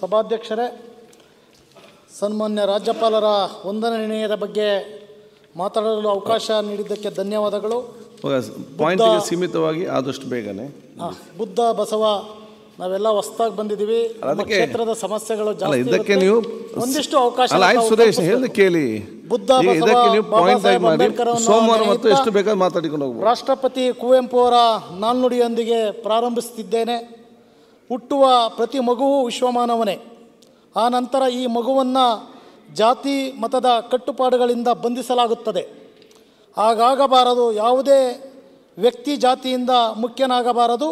ಸಭಾಧ್ಯಕ್ಷರೇ ಸನ್ಮಾನ್ಯ ರಾಜ್ಯಪಾಲರ ವಂದನ ನಿರ್ಣಯದ ಬಗ್ಗೆ ಮಾತಾಡಲು ಅವಕಾಶ ನೀಡಿದ್ದಕ್ಕೆ ಧನ್ಯವಾದಗಳು ಸೀಮಿತವಾಗಿ ಆದಷ್ಟು ಬೇಗನೆ ಬುದ್ಧ ಬಸವ ನಾವೆಲ್ಲ ಹೊಸದಾಗಿ ಬಂದಿದ್ದೀವಿ ಕ್ಷೇತ್ರದ ಸಮಸ್ಯೆಗಳು ಇದಕ್ಕೆ ನೀವು ಒಂದಿಷ್ಟು ಅವಕಾಶ ಸುರೇಶ್ ಕೇಳಿ ಬುದ್ಧ ಇದಕ್ಕೆ ನೀವು ಸೋಮವಾರ ಮತ್ತು ಎಷ್ಟು ಬೇಕಾದ್ರೂ ಮಾತಾಡಿಕೊಂಡು ರಾಷ್ಟ್ರಪತಿ ಕುವೆಂಪು ಅವರ ನಾಲ್ನುಡಿಯೊಂದಿಗೆ ಪ್ರಾರಂಭಿಸುತ್ತಿದ್ದೇನೆ ಹುಟ್ಟುವ ಪ್ರತಿ ಮಗುವೂ ವಿಶ್ವಮಾನವನೇ ಆ ನಂತರ ಈ ಮಗುವನ್ನು ಜಾತಿ ಮತದ ಕಟ್ಟುಪಾಡುಗಳಿಂದ ಬಂಧಿಸಲಾಗುತ್ತದೆ ಹಾಗಾಗಬಾರದು ಯಾವುದೇ ವ್ಯಕ್ತಿ ಜಾತಿಯಿಂದ ಮುಖ್ಯನಾಗಬಾರದು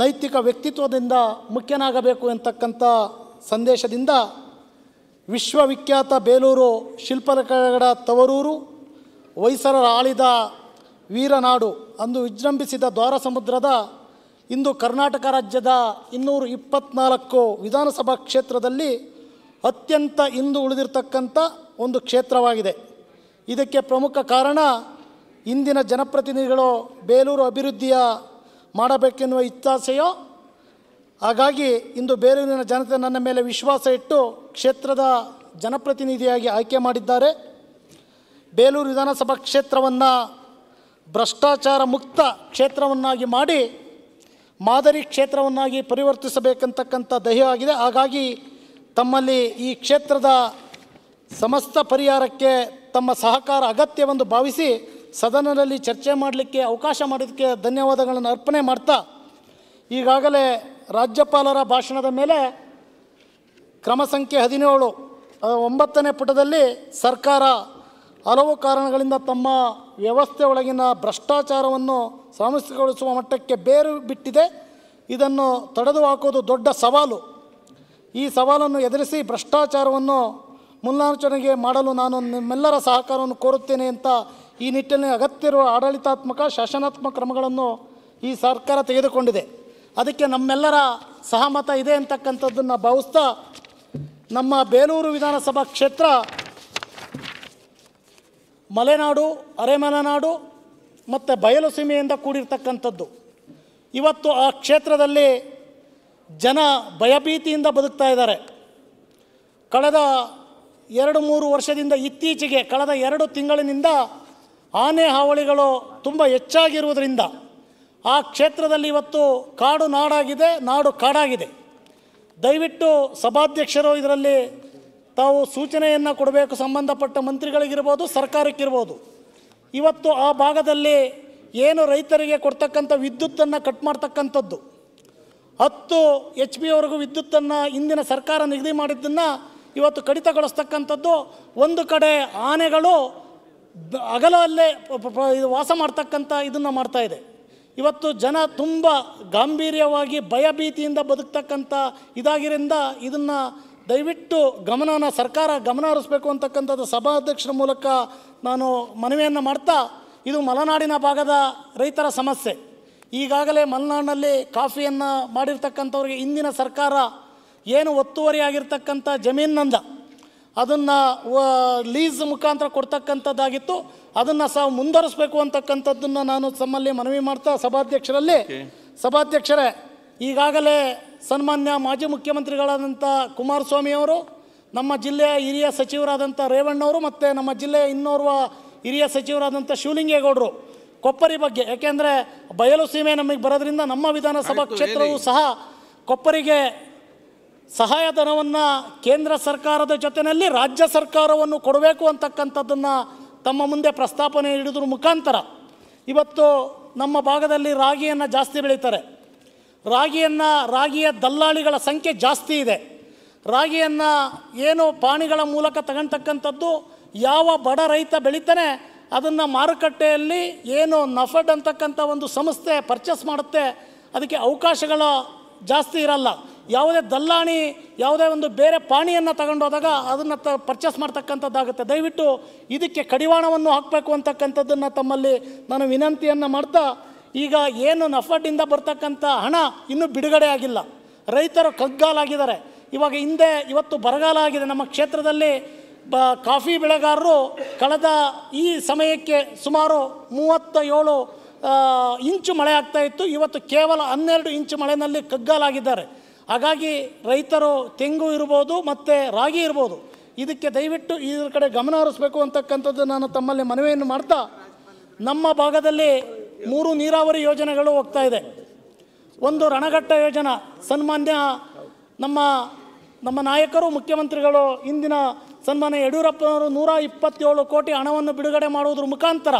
ನೈತಿಕ ವ್ಯಕ್ತಿತ್ವದಿಂದ ಮುಖ್ಯನಾಗಬೇಕು ಎಂತಕ್ಕಂಥ ಸಂದೇಶದಿಂದ ವಿಶ್ವವಿಖ್ಯಾತ ಬೇಲೂರು ಶಿಲ್ಪಕಲೆಗಳ ತವರೂರು ವೈಸರರ ಆಳಿದ ವೀರನಾಡು ಅಂದು ವಿಜೃಂಭಿಸಿದ ದ್ವಾರ ಸಮುದ್ರದ ಇಂದು ಕರ್ನಾಟಕ ರಾಜ್ಯದ ಇನ್ನೂರು ಇಪ್ಪತ್ನಾಲ್ಕು ವಿಧಾನಸಭಾ ಕ್ಷೇತ್ರದಲ್ಲಿ ಅತ್ಯಂತ ಇಂದು ಉಳಿದಿರತಕ್ಕಂಥ ಒಂದು ಕ್ಷೇತ್ರವಾಗಿದೆ ಇದಕ್ಕೆ ಪ್ರಮುಖ ಕಾರಣ ಇಂದಿನ ಜನಪ್ರತಿನಿಧಿಗಳು ಬೇಲೂರು ಅಭಿವೃದ್ಧಿಯ ಮಾಡಬೇಕೆನ್ನುವ ಇಚ್ಛಾಸೆಯೋ ಹಾಗಾಗಿ ಇಂದು ಬೇಲೂರಿನ ಜನತೆ ನನ್ನ ಮೇಲೆ ವಿಶ್ವಾಸ ಇಟ್ಟು ಕ್ಷೇತ್ರದ ಜನಪ್ರತಿನಿಧಿಯಾಗಿ ಆಯ್ಕೆ ಮಾಡಿದ್ದಾರೆ ಬೇಲೂರು ವಿಧಾನಸಭಾ ಕ್ಷೇತ್ರವನ್ನು ಭ್ರಷ್ಟಾಚಾರ ಮುಕ್ತ ಕ್ಷೇತ್ರವನ್ನಾಗಿ ಮಾಡಿ ಮಾದರಿ ಕ್ಷೇತ್ರವನ್ನಾಗಿ ಪರಿವರ್ತಿಸಬೇಕಂತಕ್ಕಂಥ ದಹ್ಯ ಹಾಗಾಗಿ ತಮ್ಮಲ್ಲಿ ಈ ಕ್ಷೇತ್ರದ ಸಮಸ್ತ ಪರಿಹಾರಕ್ಕೆ ತಮ್ಮ ಸಹಕಾರ ಅಗತ್ಯವೆಂದು ಭಾವಿಸಿ ಸದನದಲ್ಲಿ ಚರ್ಚೆ ಮಾಡಲಿಕ್ಕೆ ಅವಕಾಶ ಮಾಡೋದಕ್ಕೆ ಧನ್ಯವಾದಗಳನ್ನು ಅರ್ಪಣೆ ಮಾಡ್ತಾ ಈಗಾಗಲೇ ರಾಜ್ಯಪಾಲರ ಭಾಷಣದ ಮೇಲೆ ಕ್ರಮ ಸಂಖ್ಯೆ ಹದಿನೇಳು ಒಂಬತ್ತನೇ ಪುಟದಲ್ಲಿ ಸರ್ಕಾರ ಹಲವು ಕಾರಣಗಳಿಂದ ತಮ್ಮ ವ್ಯವಸ್ಥೆ ಒಳಗಿನ ಭ್ರಷ್ಟಾಚಾರವನ್ನು ಸಾಮರಸ್ಯಗೊಳಿಸುವ ಮಟ್ಟಕ್ಕೆ ಬೇರು ಬಿಟ್ಟಿದೆ ಇದನ್ನು ತಡೆದು ಹಾಕೋದು ದೊಡ್ಡ ಸವಾಲು ಈ ಸವಾಲನ್ನು ಎದುರಿಸಿ ಭ್ರಷ್ಟಾಚಾರವನ್ನು ಮುನ್ನಾಚರಣೆಗೆ ಮಾಡಲು ನಾನು ನಿಮ್ಮೆಲ್ಲರ ಸಹಕಾರವನ್ನು ಕೋರುತ್ತೇನೆ ಅಂತ ಈ ನಿಟ್ಟಿನಲ್ಲಿ ಅಗತ್ಯವಿರುವ ಆಡಳಿತಾತ್ಮಕ ಶಾಸನಾತ್ಮಕ ಕ್ರಮಗಳನ್ನು ಈ ಸರ್ಕಾರ ತೆಗೆದುಕೊಂಡಿದೆ ಅದಕ್ಕೆ ನಮ್ಮೆಲ್ಲರ ಸಹಮತ ಇದೆ ಅಂತಕ್ಕಂಥದ್ದನ್ನು ಭಾವಿಸ್ತಾ ನಮ್ಮ ಬೇಲೂರು ವಿಧಾನಸಭಾ ಕ್ಷೇತ್ರ ಮಲೆನಾಡು ಅರೆಮಲೆನಾಡು ಮತ್ತು ಬಯಲು ಸೀಮೆಯಿಂದ ಕೂಡಿರ್ತಕ್ಕಂಥದ್ದು ಇವತ್ತು ಆ ಕ್ಷೇತ್ರದಲ್ಲಿ ಜನ ಭಯಭೀತಿಯಿಂದ ಬದುಕ್ತಾ ಇದ್ದಾರೆ ಕಳೆದ ಎರಡು ಮೂರು ವರ್ಷದಿಂದ ಇತ್ತೀಚೆಗೆ ಕಳೆದ ಎರಡು ತಿಂಗಳಿನಿಂದ ಆನೆ ಹಾವಳಿಗಳು ತುಂಬ ಹೆಚ್ಚಾಗಿರುವುದರಿಂದ ಆ ಕ್ಷೇತ್ರದಲ್ಲಿ ಇವತ್ತು ಕಾಡು ನಾಡಾಗಿದೆ ನಾಡು ಕಾಡಾಗಿದೆ ದಯವಿಟ್ಟು ಸಭಾಧ್ಯಕ್ಷರು ಇದರಲ್ಲಿ ತಾವು ಸೂಚನೆಯನ್ನು ಕೊಡಬೇಕು ಸಂಬಂಧಪಟ್ಟ ಮಂತ್ರಿಗಳಿಗಿರ್ಬೋದು ಸರ್ಕಾರಕ್ಕಿರ್ಬೋದು ಇವತ್ತು ಆ ಭಾಗದಲ್ಲಿ ಏನು ರೈತರಿಗೆ ಕೊಡ್ತಕ್ಕಂಥ ವಿದ್ಯುತ್ತನ್ನು ಕಟ್ ಮಾಡ್ತಕ್ಕಂಥದ್ದು ಹತ್ತು ಎಚ್ ಪಿವರೆಗೂ ವಿದ್ಯುತ್ತನ್ನು ಇಂದಿನ ಸರ್ಕಾರ ನಿಗದಿ ಮಾಡಿದ್ದನ್ನು ಇವತ್ತು ಕಡಿತಗೊಳಿಸ್ತಕ್ಕಂಥದ್ದು ಒಂದು ಕಡೆ ಆನೆಗಳು ಅಗಲಲ್ಲೇ ಇದು ವಾಸ ಮಾಡ್ತಕ್ಕಂಥ ಇದನ್ನು ಇದೆ ಇವತ್ತು ಜನ ತುಂಬ ಗಾಂಭೀರ್ಯವಾಗಿ ಭಯಭೀತಿಯಿಂದ ಬದುಕ್ತಕ್ಕಂಥ ಇದಾಗಿರಿಂದ ಇದನ್ನು ದಯವಿಟ್ಟು ಗಮನವನ್ನು ಸರ್ಕಾರ ಗಮನ ಹರಿಸ್ಬೇಕು ಅಂತಕ್ಕಂಥದ್ದು ಸಭಾಧ್ಯಕ್ಷರ ಮೂಲಕ ನಾನು ಮನವಿಯನ್ನು ಮಾಡ್ತಾ ಇದು ಮಲೆನಾಡಿನ ಭಾಗದ ರೈತರ ಸಮಸ್ಯೆ ಈಗಾಗಲೇ ಮಲೆನಾಡಿನಲ್ಲಿ ಕಾಫಿಯನ್ನು ಮಾಡಿರ್ತಕ್ಕಂಥವ್ರಿಗೆ ಇಂದಿನ ಸರ್ಕಾರ ಏನು ಒತ್ತುವರಿಯಾಗಿರ್ತಕ್ಕಂಥ ಆಗಿರ್ತಕ್ಕಂಥ ಜಮೀನಿನಂದ ಅದನ್ನು ಲೀಸ್ ಮುಖಾಂತರ ಕೊಡ್ತಕ್ಕಂಥದ್ದಾಗಿತ್ತು ಅದನ್ನು ಸಹ ಮುಂದುವರಿಸಬೇಕು ಅಂತಕ್ಕಂಥದ್ದನ್ನು ನಾನು ತಮ್ಮಲ್ಲಿ ಮನವಿ ಮಾಡ್ತಾ ಸಭಾಧ್ಯಕ್ಷರಲ್ಲಿ ಸಭಾಧ್ಯಕ್ಷರೇ ಈಗಾಗಲೇ ಸನ್ಮಾನ್ಯ ಮಾಜಿ ಮುಖ್ಯಮಂತ್ರಿಗಳಾದಂಥ ಕುಮಾರಸ್ವಾಮಿಯವರು ನಮ್ಮ ಜಿಲ್ಲೆಯ ಹಿರಿಯ ಸಚಿವರಾದಂಥ ರೇವಣ್ಣವರು ಮತ್ತು ನಮ್ಮ ಜಿಲ್ಲೆಯ ಇನ್ನೋರ್ವ ಹಿರಿಯ ಸಚಿವರಾದಂಥ ಶಿವಲಿಂಗೇಗೌಡರು ಕೊಪ್ಪರಿ ಬಗ್ಗೆ ಯಾಕೆಂದರೆ ಬಯಲು ಸೀಮೆ ನಮಗೆ ಬರೋದ್ರಿಂದ ನಮ್ಮ ವಿಧಾನಸಭಾ ಕ್ಷೇತ್ರವೂ ಸಹ ಕೊಪ್ಪರಿಗೆ ಸಹಾಯಧನವನ್ನು ಕೇಂದ್ರ ಸರ್ಕಾರದ ಜೊತೆಯಲ್ಲಿ ರಾಜ್ಯ ಸರ್ಕಾರವನ್ನು ಕೊಡಬೇಕು ಅಂತಕ್ಕಂಥದ್ದನ್ನು ತಮ್ಮ ಮುಂದೆ ಪ್ರಸ್ತಾಪನೆ ಹಿಡಿದ್ರ ಮುಖಾಂತರ ಇವತ್ತು ನಮ್ಮ ಭಾಗದಲ್ಲಿ ರಾಗಿಯನ್ನು ಜಾಸ್ತಿ ಬೆಳೀತಾರೆ ರಾಗಿಯನ್ನು ರಾಗಿಯ ದಲ್ಲಾಳಿಗಳ ಸಂಖ್ಯೆ ಜಾಸ್ತಿ ಇದೆ ರಾಗಿಯನ್ನು ಏನು ಪಾಣಿಗಳ ಮೂಲಕ ತಗೊಳ್ತಕ್ಕಂಥದ್ದು ಯಾವ ಬಡ ರೈತ ಬೆಳೀತಾನೆ ಅದನ್ನು ಮಾರುಕಟ್ಟೆಯಲ್ಲಿ ಏನು ನಫಡ್ ಅಂತಕ್ಕಂಥ ಒಂದು ಸಂಸ್ಥೆ ಪರ್ಚೇಸ್ ಮಾಡುತ್ತೆ ಅದಕ್ಕೆ ಅವಕಾಶಗಳ ಜಾಸ್ತಿ ಇರಲ್ಲ ಯಾವುದೇ ದಲ್ಲಾಣಿ ಯಾವುದೇ ಒಂದು ಬೇರೆ ಪಾಣಿಯನ್ನು ತಗೊಂಡೋದಾಗ ಅದನ್ನು ತ ಪರ್ಚೇಸ್ ಮಾಡ್ತಕ್ಕಂಥದ್ದಾಗುತ್ತೆ ದಯವಿಟ್ಟು ಇದಕ್ಕೆ ಕಡಿವಾಣವನ್ನು ಹಾಕಬೇಕು ಅಂತಕ್ಕಂಥದ್ದನ್ನು ತಮ್ಮಲ್ಲಿ ನಾನು ವಿನಂತಿಯನ್ನು ಮಾಡ್ತಾ ಈಗ ಏನು ನಫಾಟಿಂದ ಬರ್ತಕ್ಕಂಥ ಹಣ ಇನ್ನೂ ಬಿಡುಗಡೆ ಆಗಿಲ್ಲ ರೈತರು ಕಗ್ಗಾಲಾಗಿದ್ದಾರೆ ಇವಾಗ ಹಿಂದೆ ಇವತ್ತು ಬರಗಾಲ ಆಗಿದೆ ನಮ್ಮ ಕ್ಷೇತ್ರದಲ್ಲಿ ಬ ಕಾಫಿ ಬೆಳೆಗಾರರು ಕಳೆದ ಈ ಸಮಯಕ್ಕೆ ಸುಮಾರು ಮೂವತ್ತ ಏಳು ಇಂಚು ಮಳೆ ಆಗ್ತಾ ಇತ್ತು ಇವತ್ತು ಕೇವಲ ಹನ್ನೆರಡು ಇಂಚು ಮಳೆಯಲ್ಲಿ ಕಗ್ಗಾಲಾಗಿದ್ದಾರೆ ಹಾಗಾಗಿ ರೈತರು ತೆಂಗು ಇರ್ಬೋದು ಮತ್ತು ರಾಗಿ ಇರ್ಬೋದು ಇದಕ್ಕೆ ದಯವಿಟ್ಟು ಇದರ ಕಡೆ ಗಮನ ಹರಿಸಬೇಕು ಅಂತಕ್ಕಂಥದ್ದು ನಾನು ತಮ್ಮಲ್ಲಿ ಮನವಿಯನ್ನು ಮಾಡ್ತಾ ನಮ್ಮ ಭಾಗದಲ್ಲಿ ಮೂರು ನೀರಾವರಿ ಯೋಜನೆಗಳು ಹೋಗ್ತಾ ಇದೆ ಒಂದು ರಣಘಟ್ಟ ಯೋಜನಾ ಸನ್ಮಾನ್ಯ ನಮ್ಮ ನಮ್ಮ ನಾಯಕರು ಮುಖ್ಯಮಂತ್ರಿಗಳು ಇಂದಿನ ಸನ್ಮಾನ್ಯ ಯಡಿಯೂರಪ್ಪನವರು ನೂರ ಇಪ್ಪತ್ತೇಳು ಕೋಟಿ ಹಣವನ್ನು ಬಿಡುಗಡೆ ಮಾಡುವುದರ ಮುಖಾಂತರ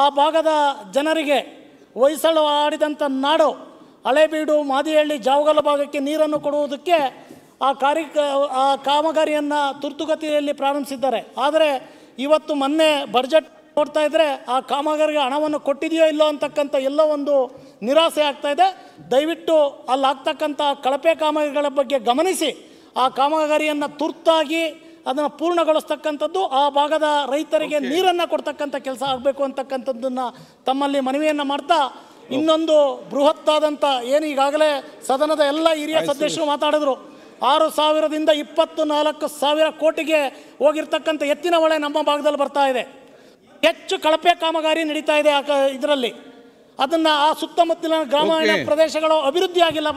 ಆ ಭಾಗದ ಜನರಿಗೆ ಹೊಯ್ಸಳ ಆಡಿದಂಥ ನಾಡು ಹಳೆಬೀಡು ಮಾದಿಹಳ್ಳಿ ಜಾವಗಲ ಭಾಗಕ್ಕೆ ನೀರನ್ನು ಕೊಡುವುದಕ್ಕೆ ಆ ಕಾರ್ಯ ಆ ಕಾಮಗಾರಿಯನ್ನು ತುರ್ತುಗತಿಯಲ್ಲಿ ಪ್ರಾರಂಭಿಸಿದ್ದಾರೆ ಆದರೆ ಇವತ್ತು ಮೊನ್ನೆ ಬಜೆಟ್ ನೋಡ್ತಾ ಇದ್ರೆ ಆ ಕಾಮಗಾರಿಗೆ ಹಣವನ್ನು ಕೊಟ್ಟಿದೆಯೋ ಇಲ್ಲೋ ಅಂತಕ್ಕಂಥ ಎಲ್ಲ ಒಂದು ನಿರಾಸೆ ಆಗ್ತಾ ಇದೆ ದಯವಿಟ್ಟು ಅಲ್ಲಿ ಆಗ್ತಕ್ಕಂಥ ಕಳಪೆ ಕಾಮಗಾರಿಗಳ ಬಗ್ಗೆ ಗಮನಿಸಿ ಆ ಕಾಮಗಾರಿಯನ್ನು ತುರ್ತಾಗಿ ಅದನ್ನು ಪೂರ್ಣಗೊಳಿಸ್ತಕ್ಕಂಥದ್ದು ಆ ಭಾಗದ ರೈತರಿಗೆ ನೀರನ್ನು ಕೊಡ್ತಕ್ಕಂಥ ಕೆಲಸ ಆಗಬೇಕು ಅಂತಕ್ಕಂಥದ್ದನ್ನು ತಮ್ಮಲ್ಲಿ ಮನವಿಯನ್ನು ಮಾಡ್ತಾ ಇನ್ನೊಂದು ಬೃಹತ್ತಾದಂಥ ಏನು ಈಗಾಗಲೇ ಸದನದ ಎಲ್ಲ ಹಿರಿಯ ಸದಸ್ಯರು ಮಾತಾಡಿದ್ರು ಆರು ಸಾವಿರದಿಂದ ಇಪ್ಪತ್ತು ನಾಲ್ಕು ಸಾವಿರ ಕೋಟಿಗೆ ಹೋಗಿರ್ತಕ್ಕಂಥ ಎತ್ತಿನ ಹೊಳೆ ನಮ್ಮ ಭಾಗದಲ್ಲಿ ಬರ್ತಾ ಇದೆ ಹೆಚ್ಚು ಕಳಪೆ ಕಾಮಗಾರಿ ನಡೀತಾ ಇದೆ ಇದರಲ್ಲಿ ಅದನ್ನು ಆ ಸುತ್ತಮುತ್ತಲಿನ ಗ್ರಾಮೀಣ ಅಭಿವೃದ್ಧಿ ಆಗಿಲ್ಲ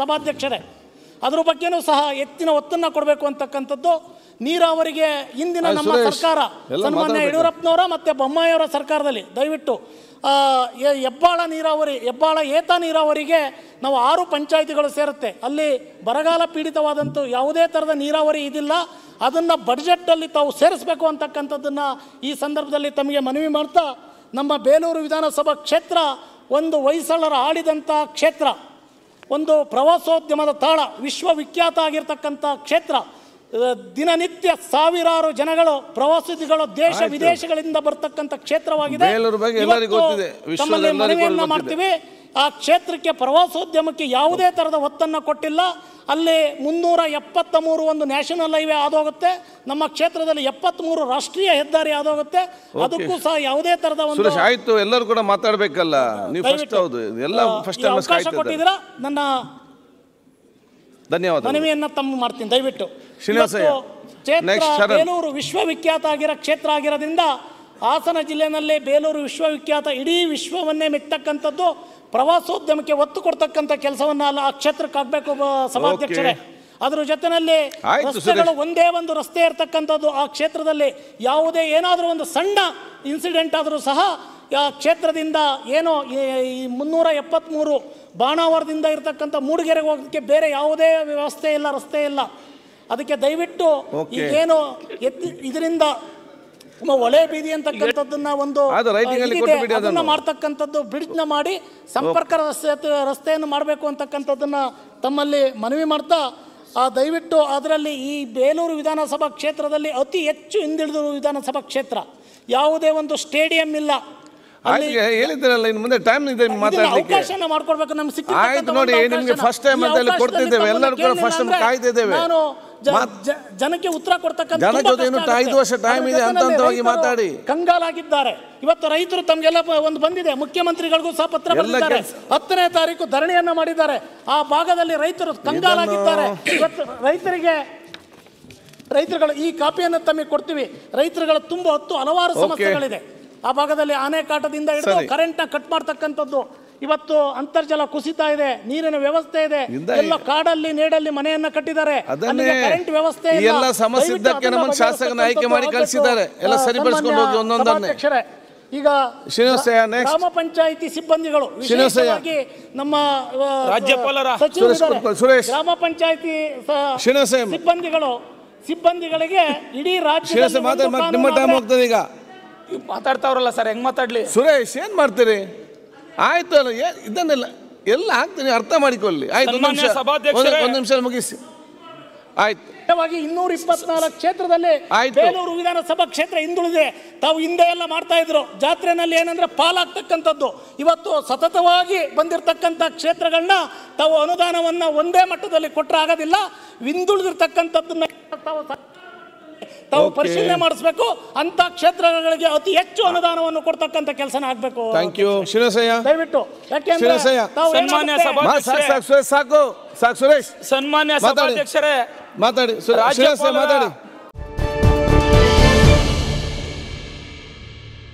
ಸಭಾಧ್ಯಕ್ಷರೇ ಅದ್ರ ಬಗ್ಗೆನೂ ಸಹ ಎತ್ತಿನ ಒತ್ತನ್ನು ಕೊಡಬೇಕು ಅಂತಕ್ಕಂಥದ್ದು ನೀರಾವರಿಗೆ ಇಂದಿನ ನಮ್ಮ ಸರ್ಕಾರ ಸನ್ಮಾನ್ಯ ಯಡಿಯೂರಪ್ಪನವರ ಮತ್ತು ಬೊಮ್ಮಾಯಿಯವರ ಸರ್ಕಾರದಲ್ಲಿ ದಯವಿಟ್ಟು ಹೆಬ್ಬಾಳ ನೀರಾವರಿ ಹೆಬ್ಬಾಳ ಏತ ನೀರಾವರಿಗೆ ನಾವು ಆರು ಪಂಚಾಯಿತಿಗಳು ಸೇರುತ್ತೆ ಅಲ್ಲಿ ಬರಗಾಲ ಪೀಡಿತವಾದಂಥ ಯಾವುದೇ ಥರದ ನೀರಾವರಿ ಇದಿಲ್ಲ ಅದನ್ನು ಬಡ್ಜೆಟ್ಟಲ್ಲಿ ತಾವು ಸೇರಿಸಬೇಕು ಅಂತಕ್ಕಂಥದ್ದನ್ನು ಈ ಸಂದರ್ಭದಲ್ಲಿ ತಮಗೆ ಮನವಿ ಮಾಡ್ತಾ ನಮ್ಮ ಬೇಲೂರು ವಿಧಾನಸಭಾ ಕ್ಷೇತ್ರ ಒಂದು ಹೊಯ್ಸಳರ ಆಳಿದಂಥ ಕ್ಷೇತ್ರ ಒಂದು ಪ್ರವಾಸೋದ್ಯಮದ ತಾಣ ವಿಶ್ವವಿಖ್ಯಾತ ಆಗಿರ್ತಕ್ಕಂಥ ಕ್ಷೇತ್ರ ದಿನನಿತ್ಯ ಸಾವಿರಾರು ಜನಗಳು ಪ್ರವಾಸಿಗಳು ದೇಶ ವಿದೇಶಗಳಿಂದ ಬರ್ತಕ್ಕಂಥ ಕ್ಷೇತ್ರವಾಗಿದೆ ಮಾಡ್ತೀವಿ ಆ ಕ್ಷೇತ್ರಕ್ಕೆ ಪ್ರವಾಸೋದ್ಯಮಕ್ಕೆ ಯಾವುದೇ ಥರದ ಒತ್ತನ್ನು ಕೊಟ್ಟಿಲ್ಲ ಅಲ್ಲಿ ಮುನ್ನೂರ ಎಪ್ಪತ್ತ ಮೂರು ಒಂದು ನ್ಯಾಷನಲ್ ಹೈವೇ ಆದೋಗುತ್ತೆ ನಮ್ಮ ಕ್ಷೇತ್ರದಲ್ಲಿ ಎಪ್ಪತ್ತ್ಮೂರು ರಾಷ್ಟ್ರೀಯ ಹೆದ್ದಾರಿ ಆದೋಗುತ್ತೆ ಅದಕ್ಕೂ ಸಹ ಯಾವುದೇ ತರದ ಒಂದು ಆಯಿತು ಎಲ್ಲರೂ ಕೂಡ ಮಾತಾಡಬೇಕಲ್ಲ ನೀವು ಫಸ್ಟ್ ಅವಕಾಶ ಕೊಟ್ಟಿದ್ದೀರಾ ನನ್ನ ಧನ್ಯವಾದ ಮನವಿಯನ್ನು ತಮ್ಮ ಮಾಡ್ತೀನಿ ದಯವಿಟ್ಟು ಶ್ರೀನಿವಾಸ ಕ್ಷೇತ್ರ ವಿಶ್ವವಿಖ್ಯಾತ ಆಗಿರೋ ಕ್ಷೇತ್ರ ಆಗಿರೋದ್ರಿಂದ ಹಾಸನ ಜಿಲ್ಲೆಯಲ್ಲೇ ಬೇಲೂರು ವಿಶ್ವವಿಖ್ಯಾತ ಇಡೀ ವಿಶ್ವವನ್ನೇ ಮೆತ್ತಕ್ಕಂಥದ್ದು ಪ್ರವಾಸೋದ್ಯಮಕ್ಕೆ ಒತ್ತು ಕೊಡ್ತಕ್ಕಂಥ ಕೆಲಸವನ್ನ ಅಲ್ಲ ಆ ಕ್ಷೇತ್ರಕ್ಕಾಗಬೇಕು ಸಭಾಧ್ಯಕ್ಷರೇ ಅದ್ರ ಜೊತೆಯಲ್ಲಿ ರಸ್ತೆಗಳು ಒಂದೇ ಒಂದು ರಸ್ತೆ ಇರತಕ್ಕಂಥದ್ದು ಆ ಕ್ಷೇತ್ರದಲ್ಲಿ ಯಾವುದೇ ಏನಾದರೂ ಒಂದು ಸಣ್ಣ ಇನ್ಸಿಡೆಂಟ್ ಆದರೂ ಸಹ ಆ ಕ್ಷೇತ್ರದಿಂದ ಏನೋ ಈ ಮುನ್ನೂರ ಎಪ್ಪತ್ತ್ಮೂರು ಬಾಣಾವರದಿಂದ ಇರತಕ್ಕಂಥ ಮೂಡಿಗೆರೆಗೆ ಹೋಗೋದಕ್ಕೆ ಬೇರೆ ಯಾವುದೇ ವ್ಯವಸ್ಥೆ ಇಲ್ಲ ರಸ್ತೆ ಇಲ್ಲ ಅದಕ್ಕೆ ದಯವಿಟ್ಟು ಈಗೇನು ಇದರಿಂದ ಒಳೆ ಬೀದಿ ಅಂತಕ್ಕಂಥದ್ದನ್ನ ಒಂದು ಅದನ್ನ ಮಾಡ್ತಕ್ಕಂಥದ್ದು ಬ್ರಿಡ್ಜ್ನ ಮಾಡಿ ಸಂಪರ್ಕ ರಸ್ತೆ ರಸ್ತೆಯನ್ನು ಮಾಡಬೇಕು ಅಂತಕ್ಕಂಥದ್ದನ್ನ ತಮ್ಮಲ್ಲಿ ಮನವಿ ಮಾಡ್ತಾ ಆ ದಯವಿಟ್ಟು ಅದರಲ್ಲಿ ಈ ಬೇಲೂರು ವಿಧಾನಸಭಾ ಕ್ಷೇತ್ರದಲ್ಲಿ ಅತಿ ಹೆಚ್ಚು ಹಿಂದಿಳಿದಿರುವ ವಿಧಾನಸಭಾ ಕ್ಷೇತ್ರ ಯಾವುದೇ ಒಂದು ಸ್ಟೇಡಿಯಂ ಇಲ್ಲ ಹೇಳಿದ್ರಲ್ಲ ಇನ್ನು ಮುಂದೆ ಟೈಮ್ ಇದೆ ಮಾತಾಡಲಿಕ್ಕೆ ಮಾಡ್ಕೊಡ್ಬೇಕು ನಮ್ಗೆ ಸಿಕ್ಕಿದೆ ನೋಡಿ ನಿಮಗೆ ಫಸ್ಟ್ ಟೈಮ್ ಅಂತ ಹೇಳಿ ಕೊಡ್ತಿದ್ದೇವೆ ಎಲ್ಲರೂ ಫಸ್ಟ್ ಟೈಮ್ ಕಾಯ್ತಿದ್ದೇವೆ ಜನಕ್ಕೆ ಉತ್ತರ ಕೊಡ್ತಕ್ಕಂಥ ಐದು ವರ್ಷ ಟೈಮ್ ಇದೆ ಮಾತಾಡಿ ಕಂಗಾಲಾಗಿದ್ದಾರೆ ಇವತ್ತು ರೈತರು ತಮಗೆಲ್ಲ ಒಂದು ಬಂದಿದೆ ಮುಖ್ಯಮಂತ್ರಿಗಳಿಗೂ ಸಹ ಪತ್ರ ಬರೆದಿದ್ದಾರೆ ಹತ್ತನೇ ತಾರೀಕು ಧರಣಿಯನ್ನ ಮಾಡಿದ್ದಾರೆ ಆ ಭಾಗದಲ್ಲಿ ರೈತರು ಕಂಗಾಲಾಗಿದ್ದಾರೆ ಇವತ್ತು ರೈತರಿಗೆ ರೈತರುಗಳು ಈ ಕಾಪಿಯನ್ನು ತಮಗೆ ಕೊಡ್ತೀವಿ ರೈತರುಗಳ ತುಂಬ ಹತ್ತು ಹಲವಾರು ಸಮಸ್ಯೆಗಳಿದೆ ಆ ಭಾಗದಲ್ಲಿ ಆನೆ ಕಾಟದಿಂದ ಹಿಡಿದು ಕರೆಂಟ್ ಕಟ್ ಮಾಡ್ತಕ್ಕಂಥದ್ದು ಇವತ್ತು ಅಂತರ್ಜಲ ಕುಸಿತ ಇದೆ ನೀರಿನ ವ್ಯವಸ್ಥೆ ಇದೆ ಎಲ್ಲ ಕಾಡಲ್ಲಿ ನೀಡಲ್ಲಿ ಮನೆಯನ್ನ ಕಟ್ಟಿದ್ದಾರೆ ಕರೆಂಟ್ ವ್ಯವಸ್ಥೆ ಎಲ್ಲ ಸಮಸ್ಯೆ ಶಾಸಕನ ಆಯ್ಕೆ ಮಾಡಿ ಕಳಿಸಿದ್ದಾರೆ ಎಲ್ಲ ಸರಿಪಡಿಸಿಕೊಂಡು ಹೋಗಿ ಈಗ ಗ್ರಾಮ ಪಂಚಾಯಿತಿ ಸಿಬ್ಬಂದಿಗಳು ವಿಶೇಷವಾಗಿ ನಮ್ಮ ರಾಜ್ಯಪಾಲರ ಗ್ರಾಮ ಪಂಚಾಯಿತಿ ಸಿಬ್ಬಂದಿಗಳು ಸಿಬ್ಬಂದಿಗಳಿಗೆ ಇಡೀ ರಾಜ್ಯ ನಿಮ್ಮ ಟೈಮ್ ಹೋಗ್ತದೆ ಈಗ ಮಾತಾಡ್ತಾವ್ರಲ್ಲ ಸರ್ ಹೆಂಗ್ ಮಾತಾಡ್ಲಿ ಸುರೇಶ್ ಏನ್ ಮಾಡ್ತೀರಿ ಆಯ್ತು ಅಲ್ಲ ಇದನ್ನೆಲ್ಲ ಎಲ್ಲ ಹಾಕ್ತೀನಿ ಅರ್ಥ ಮಾಡಿಕೊಳ್ಳಿ ಆಯ್ತು ಒಂದು ನಿಮಿಷ ಸಭಾಧ್ಯಕ್ಷರೇ. ಒಂದು ನಿಮಿಷ ಮುಗಿಸಿ ಆಯ್ತು ಇನ್ನೂರ ಇಪ್ಪತ್ನಾಲ್ಕು ಕ್ಷೇತ್ರದಲ್ಲಿ ಆಯ್ತು. ಬೇಲೂರು ವಿಧಾನಸಭಾ ಕ್ಷೇತ್ರ ಹಿಂದುಳಿದೆ ತಾವು ಹಿಂದೆ ಎಲ್ಲ ಮಾಡ್ತಾ ಇದ್ರು ಜಾತ್ರೆನಲ್ಲಿ ಏನಂದ್ರೆ ಪಾಲಾಗ್ತಕ್ಕಂಥದ್ದು ಇವತ್ತು ಸತತವಾಗಿ ಬಂದಿರತಕ್ಕಂಥ ಕ್ಷೇತ್ರಗಳನ್ನ ತಾವು ಅನುದಾನವನ್ನ ಒಂದೇ ಮಟ್ಟದಲ್ಲಿ ಕೊಟ್ಟರೆ ಆಗೋದಿಲ್ಲ ಹಿಂದುಳಿದಿರ್ತಕ್ಕಂಥದ್ದನ್ನ ತಾವು ತಾವು ಪರಿಶೀಲನೆ ಮಾಡಿಸ್ಬೇಕು ಅಂತ ಕ್ಷೇತ್ರಗಳಿಗೆ ಅತಿ ಹೆಚ್ಚು ಅನುದಾನವನ್ನು ಕೊಡ್ತಕ್ಕಂತ ಕೆಲಸನ ಆಗ್ಬೇಕು ಥ್ಯಾಂಕ್ ಯು ದಯವಿಟ್ಟು ಯಾಕೆಂದ್ರೆ ಸನ್ಮಾನ್ಯ ಸಭಾಧ್ಯಕ್ಷರೇ ಸಾಕು ಸಾಕು ಸುರೇಶ್ ಸನ್ಮಾನ್ಯ ಸಭಾಧ್ಯಕ್ಷರೇ ಮಾತಾಡಿ ಮಾತಾಡಿ